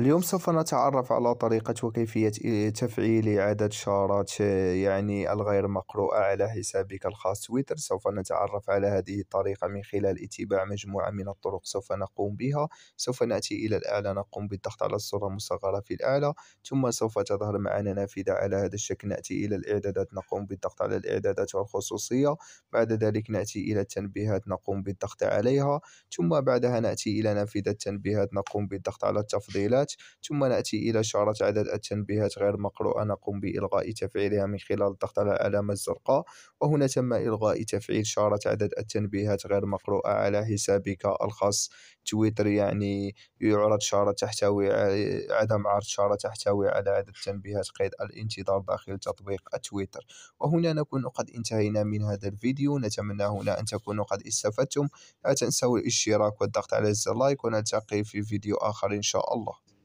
اليوم سوف نتعرف على طريقة وكيفية تفعيل إعادة شارات يعني الغير مقروءة على حسابك الخاص تويتر سوف نتعرف على هذه الطريقة من خلال اتباع مجموعة من الطرق سوف نقوم بها سوف نأتي إلى الأعلى نقوم بالضغط على الصورة المصغرة في الأعلى ثم سوف تظهر معنا نافذة على هذا الشكل نأتي إلى الإعدادات نقوم بالضغط على الإعدادات والخصوصية بعد ذلك نأتي إلى التنبيهات نقوم بالضغط عليها ثم بعدها نأتي إلى نافذة التنبيهات نقوم بالضغط على التفضيلات التنبيهات ثم نأتي إلى شعرة عدد التنبيهات غير مقروءة نقوم بإلغاء تفعيلها من خلال الضغط على العلامة الزرقاء وهنا تم إلغاء تفعيل شعرة عدد التنبيهات غير مقروءة على حسابك الخاص تويتر يعني يعرض شارة تحتوي عدم عرض شارة تحتوي على عدد تنبيهات قيد الانتظار داخل تطبيق تويتر وهنا نكون قد انتهينا من هذا الفيديو نتمنى هنا أن تكونوا قد استفدتم لا تنسوا الاشتراك والضغط على زر لايك ونلتقي في فيديو آخر إن شاء الله